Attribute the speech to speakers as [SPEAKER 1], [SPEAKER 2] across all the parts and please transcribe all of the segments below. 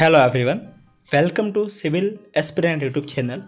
[SPEAKER 1] hello everyone welcome to civil aspirant YouTube channel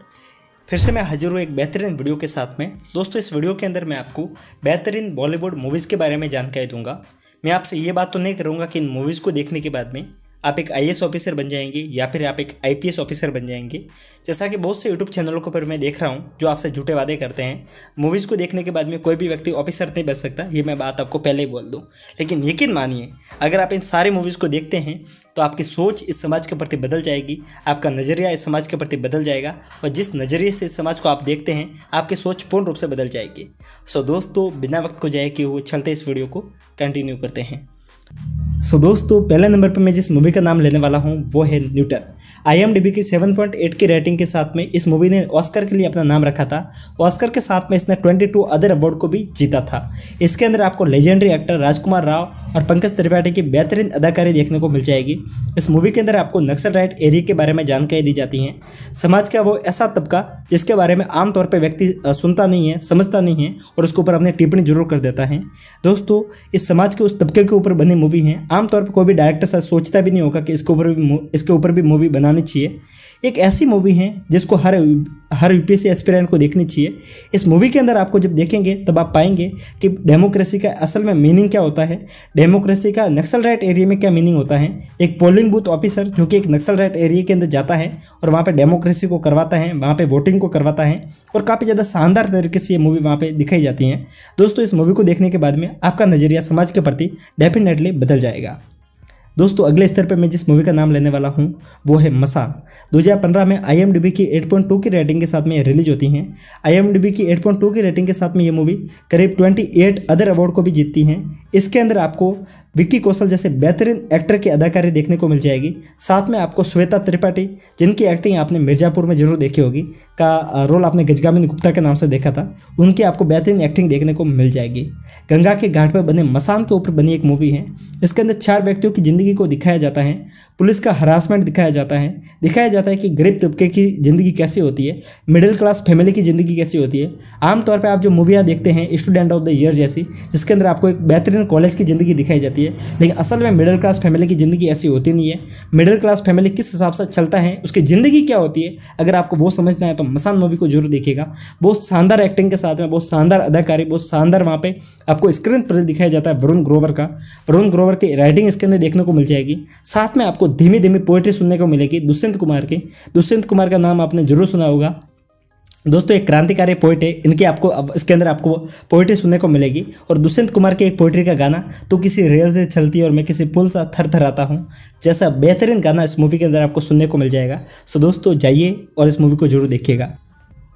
[SPEAKER 1] फिर से मैं हाजिर हूँ एक बेहतरीन वीडियो के साथ में दोस्तों इस वीडियो के अंदर मैं आपको बेहतरीन बॉलीवुड मूवीज़ के बारे में जानकारी दूंगा मैं आपसे ये बात तो नहीं करूँगा कि इन मूवीज़ को देखने के बाद में आप एक आई ऑफिसर बन जाएंगे या फिर आप एक आई ऑफिसर बन जाएंगे जैसा कि बहुत से यूट्यूब चैनलों को पर मैं देख रहा हूँ जो आपसे झूठे वादे करते हैं मूवीज़ को देखने के बाद में कोई भी व्यक्ति ऑफिसर नहीं बन सकता ये मैं बात आपको पहले ही बोल दूँ लेकिन यकीन मानिए अगर आप इन सारे मूवीज़ को देखते हैं तो आपकी सोच इस समाज के प्रति बदल जाएगी आपका नज़रिया इस समाज के प्रति बदल जाएगा और जिस नज़रिए से इस समाज को आप देखते हैं आपकी सोच पूर्ण रूप से बदल जाएगी सो दोस्तों बिना वक्त को जाए कि वो चलते इस वीडियो को कंटिन्यू करते हैं सो दोस्तों पहले नंबर पर मैं जिस मूवी का नाम लेने वाला हूँ वो है न्यूटन आई की 7.8 की रेटिंग के साथ में इस मूवी ने ऑस्कर के लिए अपना नाम रखा था ऑस्कर के साथ में इसने 22 अदर अवार्ड को भी जीता था इसके अंदर आपको लेजेंडरी एक्टर राजकुमार राव और पंकज त्रिपाठी की बेहतरीन अदाकारी देखने को मिल जाएगी इस मूवी के अंदर आपको नक्सल राइट एरिया के बारे में जानकारी दी जाती है समाज का वो ऐसा तबका जिसके बारे में आमतौर पर व्यक्ति सुनता नहीं है समझता नहीं है और उसके ऊपर अपनी टिप्पणी जरूर कर देता है दोस्तों इस समाज के उस तबके के ऊपर बनी मूवी है आमतौर पर कोई भी डायरेक्टर सोचता भी नहीं होगा कि इसके ऊपर भी इसके ऊपर भी मूवी बना बनानी चाहिए एक ऐसी मूवी है जिसको हर हर यू पी को देखनी चाहिए इस मूवी के अंदर आपको जब देखेंगे तब आप पाएंगे कि डेमोक्रेसी का असल में मीनिंग क्या होता है डेमोक्रेसी का नक्सल राइट एरिया में क्या मीनिंग होता है एक पोलिंग बूथ ऑफिसर जो कि एक नक्सल राइट एरिया के अंदर जाता है और वहाँ पर डेमोक्रेसी को करवाता है वहाँ पर वोटिंग को करवाता है और काफ़ी ज़्यादा शानदार तरीके से ये मूवी वहाँ पर दिखाई जाती है दोस्तों इस मूवी को देखने के बाद में आपका नज़रिया समाज के प्रति डेफिनेटली बदल जाएगा दोस्तों अगले स्तर पर मैं जिस मूवी का नाम लेने वाला हूँ वो है मसान 2015 में आई की 8.2 की रेटिंग के साथ में ये रिलीज होती हैं आई की 8.2 की रेटिंग के साथ में ये मूवी करीब 28 अदर अवार्ड को भी जीतती हैं इसके अंदर आपको विक्की कौशल जैसे बेहतरीन एक्टर की अदाकारी देखने को मिल जाएगी साथ में आपको श्वेता त्रिपाठी जिनकी एक्टिंग आपने मिर्ज़ापुर में जरूर देखी होगी का रोल आपने गजगामिन गुप्ता के नाम से देखा था उनकी आपको बेहतरीन एक्टिंग देखने को मिल जाएगी गंगा के घाट पर बने मसान के ऊपर बनी एक मूवी है इसके अंदर चार व्यक्तियों की ज़िंदगी ज़िंदगी को दिखाया जाता है पुलिस का हरासमेंट दिखाया जाता है दिखाया जाता है कि गरीब तबके की ज़िंदगी कैसी होती है मिडिल क्लास फैमिली की ज़िंदगी कैसी होती है आमतौर पर आप जो मूवियाँ देखते हैं स्टूडेंट ऑफ द ईयर जैसी जिसके अंदर आपको एक बेहतरीन कॉलेज की ज़िंदगी दिखाई जाती है लेकिन असल में मिडिल क्लास फैमिली की ज़िंदगी ऐसी होती नहीं है मिडिल क्लास फैमिली किस हिसाब से चलता है उसकी ज़िंदगी क्या होती है अगर आपको वो समझना है तो मसान मूवी को जरूर देखिएगा बहुत शानदार एक्टिंग के साथ में बहुत शानदार अदाकारी बहुत शानदार वहाँ पे आपको स्क्रीन पर दिखाया जाता है वरुण ग्रोवर का वरुण ग्रोवर की राइटिंग इसके अंदर देखने को को मिल जाएगी साथ में आपको धीमी धीमी पोइट्री सुनने को मिलेगी दुष्यंत कुमार की दुष्यंत कुमार का नाम आपने जरूर सुना होगा दोस्तों एक क्रांतिकारी पोइट है इनके आपको अब इसके अंदर आपको पोइट्री सुनने को मिलेगी और दुष्यंत कुमार के एक पोइट्री का गाना तो किसी रेल से चलती और मैं किसी पुल सा थर थर आता हूँ जैसा बेहतरीन गाना इस मूवी के अंदर आपको सुनने को मिल जाएगा सो दोस्तों जाइए और इस मूवी को जरूर देखिएगा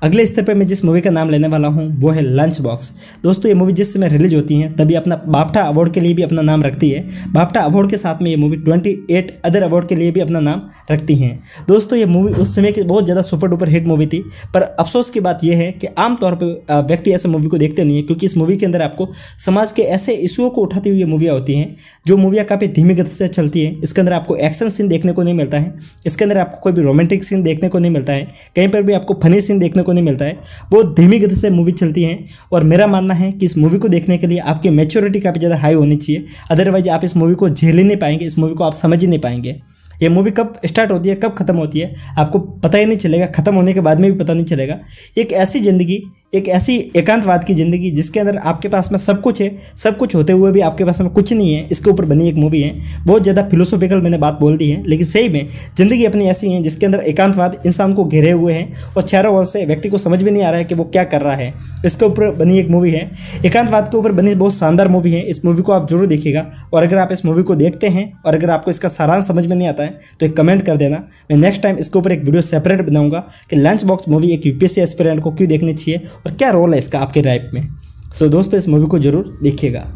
[SPEAKER 1] अगले स्तर पर मैं जिस मूवी का नाम लेने वाला हूँ वो है लंच बॉक्स दोस्तों ये मूवी जिस समय रिलीज होती है तभी अपना बापटा अवार्ड के लिए भी अपना नाम रखती है बापटा अवार्ड के साथ में ये मूवी 28 अदर अवार्ड के लिए भी अपना नाम रखती हैं दोस्तों ये मूवी उस समय की बहुत ज़्यादा सुपर डुपर हिट मूवी थी पर अफसोस की बात यह है कि आमतौर पर व्यक्ति ऐसे मूवी को देखते नहीं है क्योंकि इस मूवी के अंदर आपको समाज के ऐसे इशूओं को उठाती हुई मूवियाँ होती हैं जो मूवियाँ काफ़ी धीमी गति से चलती हैं इसके अंदर आपको एक्शन सीन देखने को नहीं मिलता है इसके अंदर आपको कोई भी रोमांटिक सीन देखने को नहीं मिलता है कहीं पर भी आपको फनी सीन देखने को नहीं मिलता है बहुत धीमी गति से मूवी चलती है और मेरा मानना है कि इस मूवी को देखने के लिए आपकी मेच्योरिटी काफ़ी ज़्यादा हाई होनी चाहिए अदरवाइज आप इस मूवी को झेल ही नहीं पाएंगे इस मूवी को आप समझ ही नहीं पाएंगे ये मूवी कब स्टार्ट होती है कब ख़त्म होती है आपको पता ही नहीं चलेगा ख़त्म होने के बाद में भी पता नहीं चलेगा एक ऐसी ज़िंदगी एक ऐसी एकांतवाद की ज़िंदगी जिसके अंदर आपके पास में सब कुछ है सब कुछ होते हुए भी आपके पास में कुछ नहीं है इसके ऊपर बनी एक मूवी है बहुत ज़्यादा फिलोसॉफिकल मैंने बात बोल दी है लेकिन सही में ज़िंदगी अपनी ऐसी है जिसके अंदर एकांतवाद इंसान को घेरे हुए हैं और चारों ओर से व्यक्ति को समझ भी नहीं आ रहा है कि वो क्या कर रहा है इसके ऊपर बनी एक मूवी है एकांतवाद के ऊपर बनी बहुत शानदार मूवी है इस मूवी को आप जरूर देखिएगा और अगर आप इस मूवी को देखते हैं और अगर आपको इसका सारांश समझ में नहीं आता है तो एक कमेंट कर देना मैं नेक्स्ट टाइम इसके ऊपर एक वीडियो सेपरेट बनाऊंगा कि लंच बॉक्स मूवी एक यूपीएससी एस्पिरेंट को क्यों देखनी चाहिए और क्या रोल है इसका आपके राइफ में सो दोस्तों इस मूवी को ज़रूर देखिएगा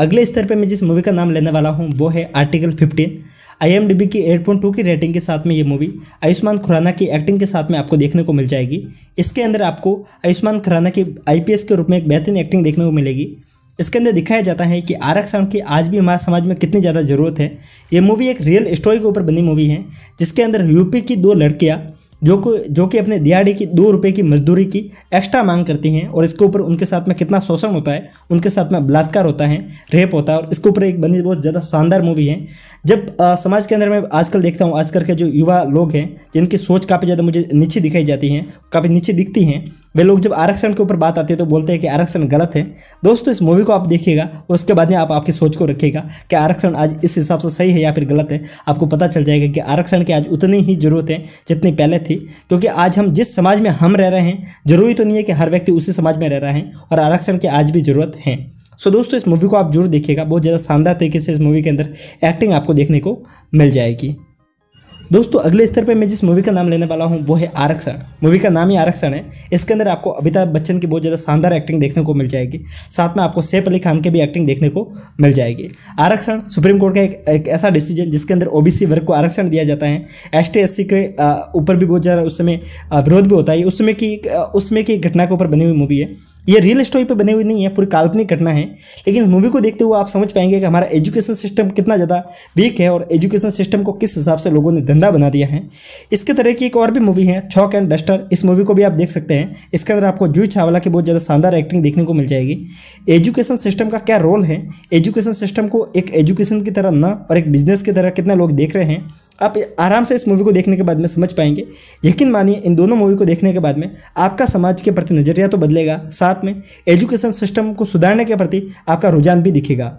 [SPEAKER 1] अगले स्तर पर मैं जिस मूवी का नाम लेने वाला हूँ वो है आर्टिकल फिफ्टीन आईएमडीबी की 8.2 की रेटिंग के साथ में ये मूवी आयुष्मान खुराना की एक्टिंग के साथ में आपको देखने को मिल जाएगी इसके अंदर आपको आयुष्मान खुराना की आईपीएस के रूप में एक बेहतरीन एक्टिंग देखने को मिलेगी इसके अंदर दिखाया जाता है कि आरक्षण की आज भी हमारे समाज में कितनी ज़्यादा ज़रूरत है ये मूवी एक रियल स्टोरी के ऊपर बनी मूवी है जिसके अंदर यूपी की दो लड़कियाँ जो को जो कि अपने दिहाड़ी की दो रुपये की मजदूरी की एक्स्ट्रा मांग करती हैं और इसके ऊपर उनके साथ में कितना शोषण होता है उनके साथ में बलात्कार होता है रेप होता है और इसके ऊपर एक बनी बहुत ज़्यादा शानदार मूवी है जब आ, समाज के अंदर मैं आजकल देखता हूँ आजकल के जो युवा लोग हैं जिनकी सोच काफ़ी ज़्यादा मुझे नीचे दिखाई जाती हैं काफ़ी नीचे दिखती हैं वे लोग जब आरक्षण के ऊपर बात आती है तो बोलते हैं कि आरक्षण गलत है दोस्तों इस मूवी को आप देखिएगा उसके बाद में आप आपकी सोच को रखिएगा कि आरक्षण आज इस हिसाब से सही है या फिर गलत है आपको पता चल जाएगा कि आरक्षण की आज उतनी ही ज़रूरत है जितनी पहले थी क्योंकि आज हम जिस समाज में हम रह रहे हैं ज़रूरी तो नहीं है कि हर व्यक्ति उसी समाज में रह रहा है और आरक्षण की आज भी ज़रूरत है सो दोस्तों इस मूवी को आप जरूर देखिएगा बहुत ज़्यादा शानदार तरीके से इस मूवी के अंदर एक्टिंग आपको देखने को मिल जाएगी दोस्तों अगले स्तर पे मैं जिस मूवी का नाम लेने वाला हूँ वो है आरक्षण मूवी का नाम ही आरक्षण है इसके अंदर आपको अमिताभ बच्चन की बहुत ज़्यादा शानदार एक्टिंग देखने को मिल जाएगी साथ में आपको सैफ अली खान की भी एक्टिंग देखने को मिल जाएगी आरक्षण सुप्रीम कोर्ट का एक, एक ऐसा डिसीजन जिसके अंदर ओ वर्ग को आरक्षण दिया जाता है एस टी के ऊपर भी बहुत ज़्यादा उस समय विरोध भी होता है उसमें की उसमें की घटना के ऊपर बनी हुई मूवी है ये रियल स्टोरी पे बनी हुई नहीं है पूरी काल्पनिक घटना है लेकिन मूवी को देखते हुए आप समझ पाएंगे कि हमारा एजुकेशन सिस्टम कितना ज़्यादा वीक है और एजुकेशन सिस्टम को किस हिसाब से लोगों ने गंदा बना दिया है इसके तरह की एक और भी मूवी है छॉक एंड डस्टर इस मूवी को भी आप देख सकते हैं इसके अंदर आपको जूही चावला की बहुत ज़्यादा शानदार एक्टिंग देखने को मिल जाएगी एजुकेशन सिस्टम का क्या रोल है एजुकेशन सिस्टम को एक एजुकेशन की तरह न और एक बिजनेस की तरह कितने लोग देख रहे हैं आप आराम से इस मूवी को देखने के बाद में समझ पाएंगे यकीन मानिए इन दोनों मूवी को देखने के बाद में आपका समाज के प्रति नज़रिया तो बदलेगा साथ में एजुकेशन सिस्टम को सुधारने के प्रति आपका रुझान भी दिखेगा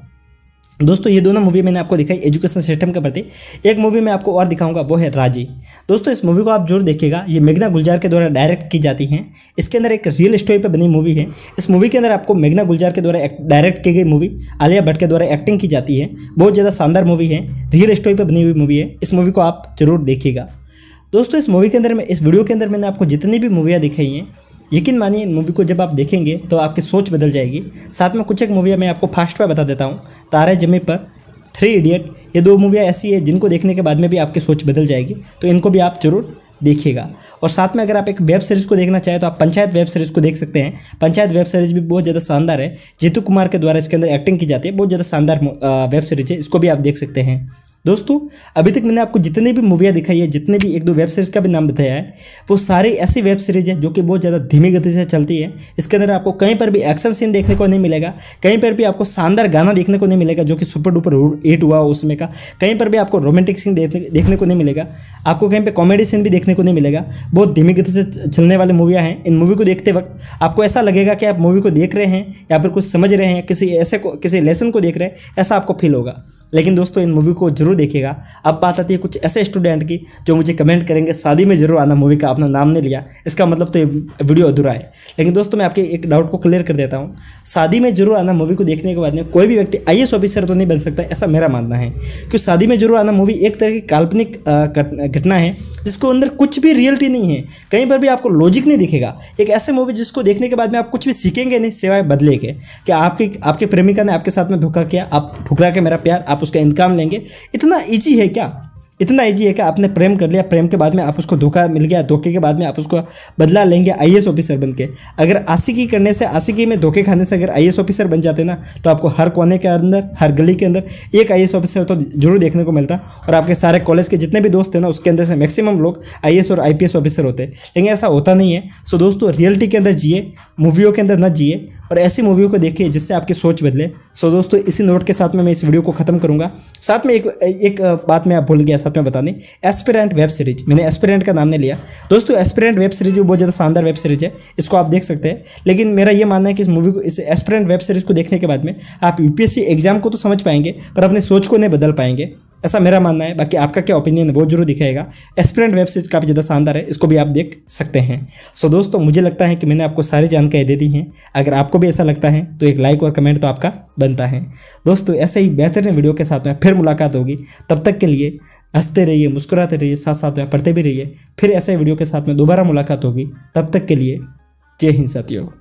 [SPEAKER 1] दोस्तों ये दोनों मूवी मैंने आपको दिखाई एजुकेशन सिस्टम के प्रति एक मूवी मैं आपको और दिखाऊंगा वो है राजी दोस्तों इस मूवी को आप जरूर देखिएगा ये मेघना गुलजार के द्वारा डायरेक्ट की जाती है इसके अंदर एक रियल स्टोरी पर बनी मूवी है इस मूवी के अंदर आपको मेघना गुलजार के द्वारा डायरेक्ट की गई मूवी आलिया भट्ट के द्वारा एक्टिंग की जाती है बहुत ज़्यादा शानदार मूवी है रियल स्टोरी पर बनी हुई मूवी है इस मूवी को आप जरूर देखिएगा दोस्तों इस मूवी के अंदर में इस वीडियो के अंदर मैंने आपको जितनी भी मूवियाँ दिखाई हैं यकीन मानिए इन मूवी को जब आप देखेंगे तो आपकी सोच बदल जाएगी साथ में कुछ एक मूवियाँ मैं आपको फास्ट में बता देता हूँ तारे जमी पर थ्री इडियट ये दो मूवियाँ ऐसी है जिनको देखने के बाद में भी आपकी सोच बदल जाएगी तो इनको भी आप जरूर देखिएगा और साथ में अगर आप एक वेब सीरीज़ को देखना चाहें तो आप पंचायत वेब सीरीज़ को देख सकते हैं पंचायत वेब सीरीज़ भी बहुत ज़्यादा शानदार है जीतू कुमार के द्वारा इसके अंदर एक्टिंग की जाती है बहुत ज़्यादा शानदार वेब सीरीज़ है इसको भी आप देख सकते हैं दोस्तों अभी तक मैंने आपको जितने भी मूवियाँ दिखाई है जितने भी एक दो वेब सीरीज़ का भी नाम बताया है वो सारे ऐसी वेब सीरीज़ है जो कि बहुत ज़्यादा धीमी गति से चलती है इसके अंदर आपको कहीं पर भी एक्शन सीन देखने को नहीं मिलेगा कहीं पर भी आपको शानदार गाना देखने को नहीं मिलेगा जो कि सुपर डुपर हिट हुआ हो उसमें का कहीं पर भी आपको रोमांटिक सीन देखने को नहीं मिलेगा आपको कहीं पर कॉमेडी सीन भी देखने को नहीं मिलेगा बहुत धीमी गति से चलने वाली मूवियाँ हैं इन मूवी को देखते वक्त आपको ऐसा लगेगा कि आप मूवी को देख रहे हैं या फिर कुछ समझ रहे हैं किसी ऐसे को किसी लेसन को देख रहे हैं ऐसा आपको फील होगा लेकिन दोस्तों इन मूवी को जरूर देखिएगा अब बात आती है कुछ ऐसे स्टूडेंट की जो मुझे कमेंट करेंगे शादी में जरूर आना मूवी का अपना नाम नहीं लिया इसका मतलब तो ये वीडियो अधूरा है लेकिन दोस्तों मैं आपके एक डाउट को क्लियर कर देता हूँ शादी में जरूर आना मूवी को देखने के बाद में कोई भी व्यक्ति आई ऑफिसर तो नहीं बन सकता ऐसा मेरा मानना है क्योंकि शादी में जरूर आना मूवी एक तरह की काल्पनिक घटना है जिसको अंदर कुछ भी रियलिटी नहीं है कहीं पर भी आपको लॉजिक नहीं दिखेगा एक ऐसे मूवी जिसको देखने के बाद में आप कुछ भी सीखेंगे नहीं सिवाय बदले के कि आपके आपके प्रेमिका ने आपके साथ में धोखा किया आप ठुकरा के मेरा प्यार आप आप उसका इनकाम लेंगे इतना ईजी है क्या इतना ईजी है कि आपने प्रेम कर लिया प्रेम के बाद में आप उसको धोखा मिल गया धोखे के बाद में आप उसको बदला लेंगे आई एस ऑफिसर बन के अगर आशिकी करने से आशिकी में धोखे खाने से अगर आई एस ऑफिसर बन जाते ना तो आपको हर कोने के अंदर हर गली के अंदर एक आई एस ऑफिसर तो जरूर देखने को मिलता और आपके सारे कॉलेज के जितने भी दोस्त हैं ना उसके अंदर से मैक्सिमम लोग आई और आई ऑफिसर होते हैं लेकिन ऐसा होता नहीं है सो दोस्तों रियलिटी के अंदर जिए मूवियों के अंदर ना जिए और ऐसी मूवियों को देखिए जिससे आपकी सोच बदले सो दोस्तों इसी नोट के साथ में मैं इस वीडियो को ख़त्म करूँगा साथ में एक एक बात मैं आप भूल गया साथ में बता दें एस्पिरेंट वेब सीरीज मैंने एस्पिरेंट का नाम नहीं लिया दोस्तों एस्पिरेंट वेब सीरीज भी बहुत ज़्यादा शानदार वेब सीरीज है इसको आप देख सकते हैं लेकिन मेरा ये मानना है कि इस मूवी को इस एस्पिरेंट वेब सीरीज को देखने के बाद में आप यूपीएससी एग्जाम को तो समझ पाएंगे पर अपनी सोच को नहीं बदल पाएंगे ऐसा मेरा मानना है बाकी आपका क्या ओपिनियन है वो जरूर दिखाएगा एस्पिरेंट वेब सीरीज काफ़ी ज़्यादा शानदार है इसको भी आप देख सकते हैं सो दोस्तों मुझे लगता है कि मैंने आपको सारी जानकारी दे दी है अगर आपको भी ऐसा लगता है तो एक लाइक और कमेंट तो आपका बनता है दोस्तों ऐसे ही बेहतरीन वीडियो के साथ में फिर मुलाकात होगी तब तक के लिए हंसते रहिए मुस्कुराते रहिए साथ साथ में पढ़ते भी रहिए फिर ऐसे वीडियो के साथ में दोबारा मुलाकात होगी तब तक के लिए जय हिंद साथियों